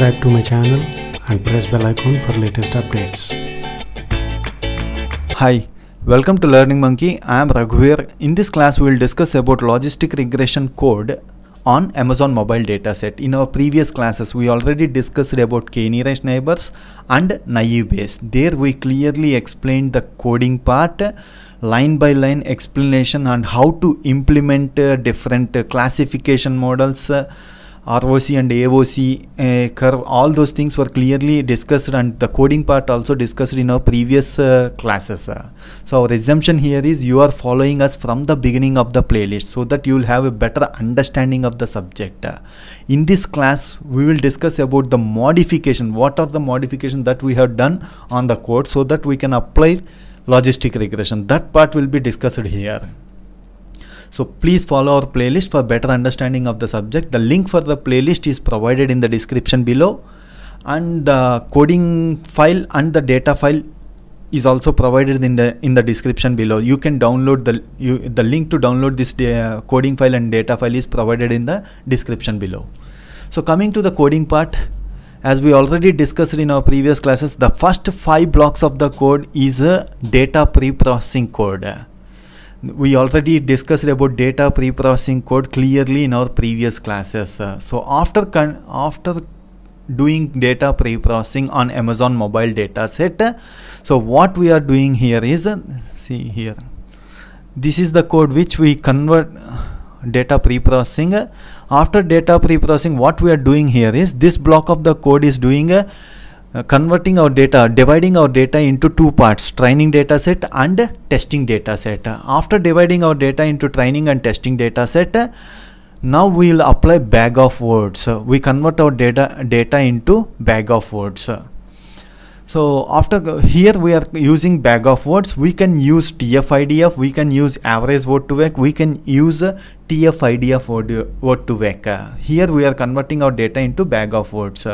subscribe to my channel and press bell icon for latest updates. Hi, welcome to Learning Monkey. I am Raghuveer. In this class, we will discuss about logistic regression code on Amazon mobile dataset. In our previous classes, we already discussed about k-nearest neighbors and naive Bayes. There we clearly explained the coding part, line by line explanation on how to implement uh, different uh, classification models, uh, ROC and AOC uh, eh, curve, all those things were clearly discussed and the coding part also discussed in our previous uh, classes. so our assumption here is you are following us from the beginning of the playlist so that you will have a better understanding of the subject. Eh. in this class, we will discuss about the modification, what are the modifications that we have done on the code so that we can apply logistic regression. That part will be discussed here. So please follow our playlist for better understanding of the subject. The link for the playlist is provided in the description below and the coding file and the data file is also provided in the in the description below you can download the you, the link to download this uh, coding file and data file is provided in the description below so coming to the coding part as we already discussed in our previous classes the first five blocks of the code is a data pre-processing code we already discussed about data preprocessing code clearly in our previous classes. Uh, so after after doing data preprocessing on Amazon mobile dataset, uh, so what we are doing here is uh, see here. This is the code which we convert data preprocessing. after data preprocessing, what we are doing here is this block of the code is doing a uh, converting our data dividing our data into two parts training data set and testing data set after dividing our data into training and testing data set now we will apply bag of words we convert our data data into bag of words so after here we are using bag of words we can use tfidf we can use average word to vec we can use tfidf word, word to vec here we are converting our data into bag of words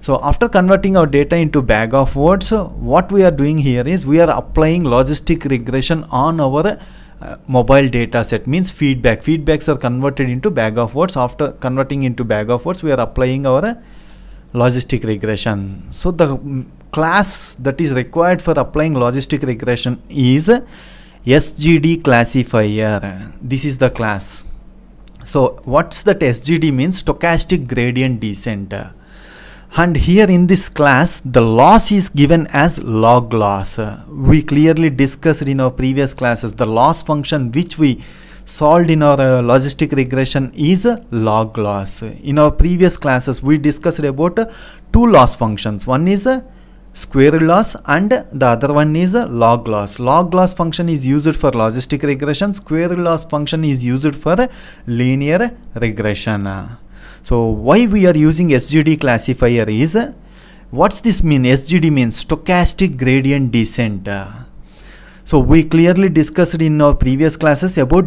so after converting our data into bag of words, uh, what we are doing here is we are applying logistic regression on our uh, mobile data set means feedback. Feedbacks are converted into bag of words. After converting into bag of words, we are applying our uh, logistic regression. So the mm, class that is required for applying logistic regression is SGD classifier. This is the class. So what's that SGD means? Stochastic gradient descent and here in this class the loss is given as log loss uh, we clearly discussed in our previous classes the loss function which we solved in our uh, logistic regression is log loss in our previous classes we discussed about uh, two loss functions one is square loss and the other one is log loss. Log loss function is used for logistic regression, square loss function is used for linear regression. So why we are using SGD classifier is what's this mean? SGD means stochastic gradient descent. so we clearly discussed in our previous classes about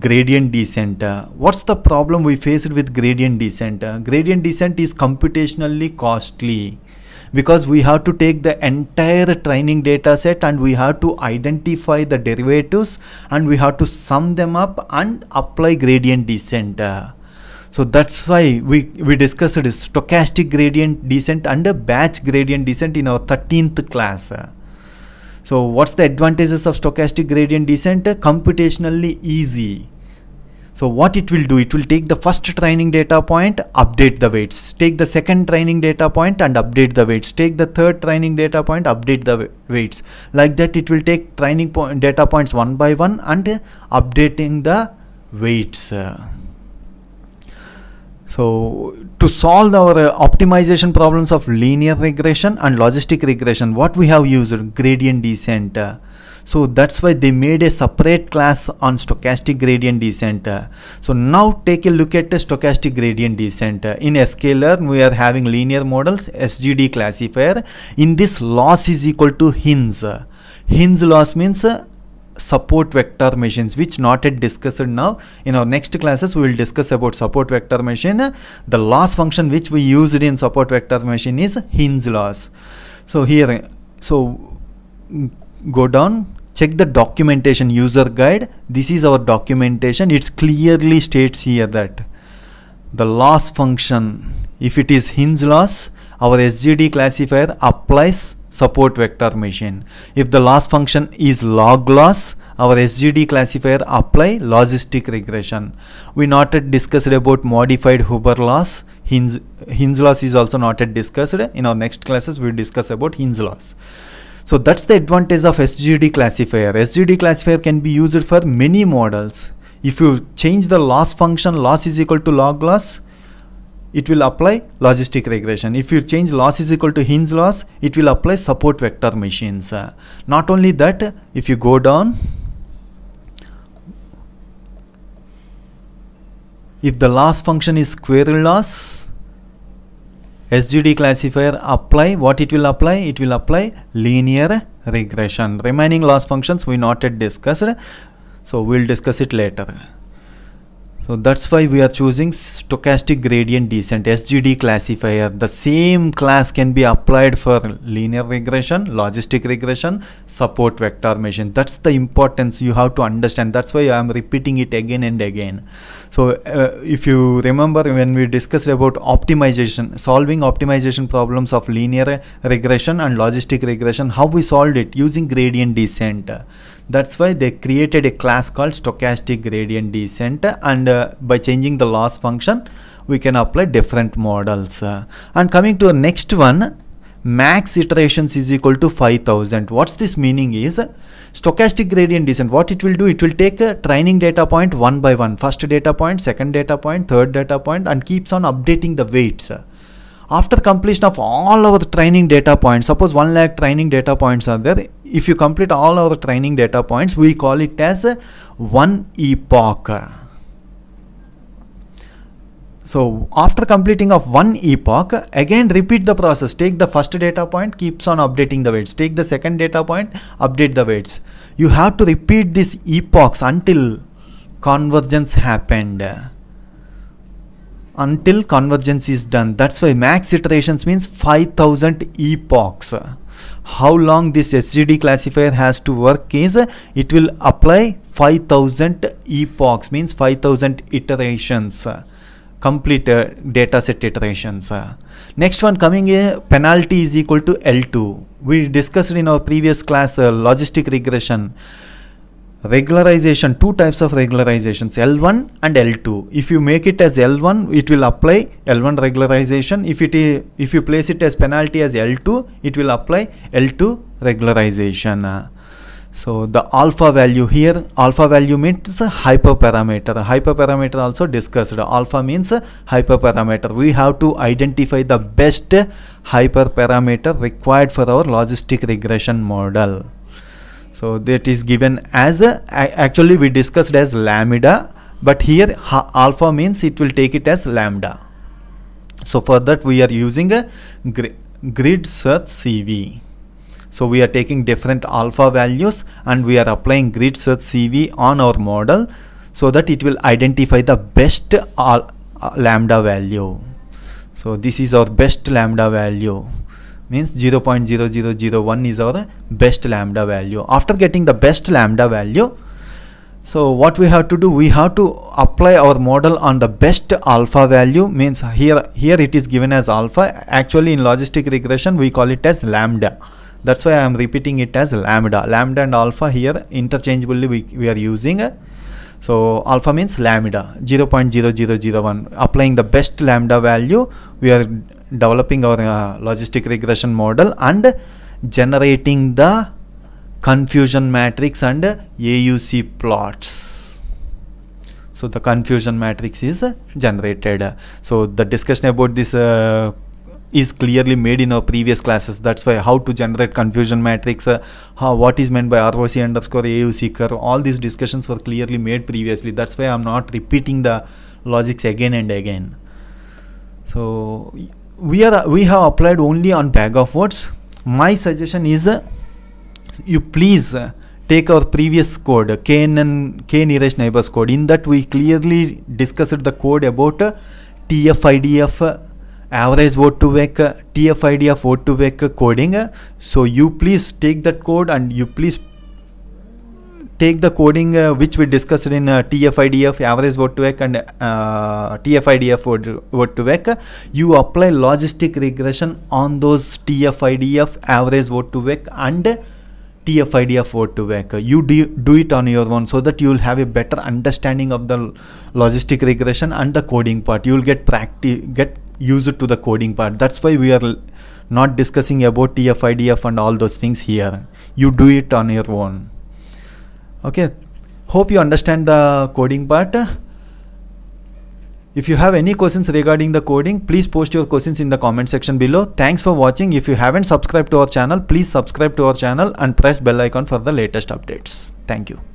gradient descent. what's the problem we faced with gradient descent? gradient descent is computationally costly because we have to take the entire training data set and we have to identify the derivatives and we have to sum them up and apply gradient descent. Uh, so that's why we, we discussed stochastic gradient descent and batch gradient descent in our 13th class. So what's the advantages of stochastic gradient descent? Computationally easy. So what it will do, it will take the first training data point, update the weights, take the second training data point and update the weights, take the third training data point, update the weights. Like that it will take training point data points one by one and updating the weights. So to solve our uh, optimization problems of linear regression and logistic regression, what we have used gradient descent. Uh, so that's why they made a separate class on stochastic gradient descent. Uh, so now take a look at the stochastic gradient descent. in scalar, we are having linear models, SGD classifier. In this loss is equal to Hinz. Hinz loss means uh, support vector machines which not yet discussed now in our next classes we will discuss about support vector machine the loss function which we used in support vector machine is hinge loss so here so go down check the documentation user guide this is our documentation it's clearly states here that the loss function if it is hinge loss our SGD classifier applies support vector machine. If the loss function is log loss, our SGD classifier apply logistic regression. We not yet discussed about modified Huber loss. Hinge, hinge loss is also not yet discussed. In our next classes, we'll discuss about hinge loss. So that's the advantage of SGD classifier. SGD classifier can be used for many models. If you change the loss function, loss is equal to log loss, it will apply logistic regression. If you change loss is equal to hinge loss, it will apply support vector machines. Uh, not only that, if you go down, if the loss function is square loss, SGD classifier apply, what it will apply? It will apply linear regression. Remaining loss functions we not yet discussed, so we'll discuss it later. So that's why we are choosing stochastic gradient descent SGD classifier. The same class can be applied for linear regression, logistic regression, support vector machine. That's the importance you have to understand. That's why I am repeating it again and again. So uh, if you remember when we discussed about optimization, solving optimization problems of linear regression and logistic regression, how we solved it using gradient descent. That's why they created a class called stochastic gradient descent and uh, by changing the loss function, we can apply different models. Uh, and coming to the next one, max iterations is equal to 5000 what's this meaning is stochastic gradient descent what it will do it will take a training data point one by one first data point second data point third data point and keeps on updating the weights after completion of all our training data points suppose 1 lakh training data points are there if you complete all our training data points, we call it as one epoch. So after completing of one epoch, again repeat the process. Take the first data point, keeps on updating the weights. Take the second data point, update the weights. You have to repeat these epochs until convergence happened. Until convergence is done. That's why max iterations means 5000 epochs how long this SGD classifier has to work is it will apply 5000 epochs means 5000 iterations complete uh, data set iterations. Uh. Next one coming here, penalty is equal to L2. We discussed in our previous class uh, logistic regression regularization two types of regularizations L1 and L2 if you make it as L1 it will apply L1 regularization if it, if you place it as penalty as L2 it will apply L2 regularization so the alpha value here alpha value means hyperparameter hyperparameter also discussed alpha means hyperparameter we have to identify the best hyperparameter required for our logistic regression model so that is given as a actually we discussed as lambda but here alpha means it will take it as lambda so for that we are using a grid search CV so we are taking different alpha values and we are applying grid search CV on our model so that it will identify the best al uh, lambda value so this is our best lambda value means 0.0001 is our best lambda value after getting the best lambda value so what we have to do we have to apply our model on the best alpha value means here here it is given as alpha actually in logistic regression we call it as lambda that's why i am repeating it as lambda lambda and alpha here interchangeably we, we are using so alpha means lambda 0.0001 applying the best lambda value we are developing our uh, logistic regression model and generating the confusion matrix and AUC plots. So the confusion matrix is generated. So the discussion about this uh, is clearly made in our previous classes. That's why how to generate confusion matrix, uh, how what is meant by ROC underscore AUC curve. All these discussions were clearly made previously. That's why I'm not repeating the logics again and again. So we are we have applied only on bag of words my suggestion is uh, you please uh, take our previous code knn k nearest neighbors code in that we clearly discussed the code about uh, tfidf uh, average vote to wake uh, tfidf vote to wake coding so you please take that code and you please take the coding uh, which we discussed in uh, TFIDF average word to vec and tf word, word to vec, you apply logistic regression on those TFIDF average word to vec and TFIDF word to vec. You do, do it on your own so that you will have a better understanding of the logistic regression and the coding part. You will get practice, get used to the coding part. That's why we are not discussing about TFIDF and all those things here. You do it on your own okay hope you understand the coding part if you have any questions regarding the coding please post your questions in the comment section below thanks for watching if you haven't subscribed to our channel please subscribe to our channel and press bell icon for the latest updates thank you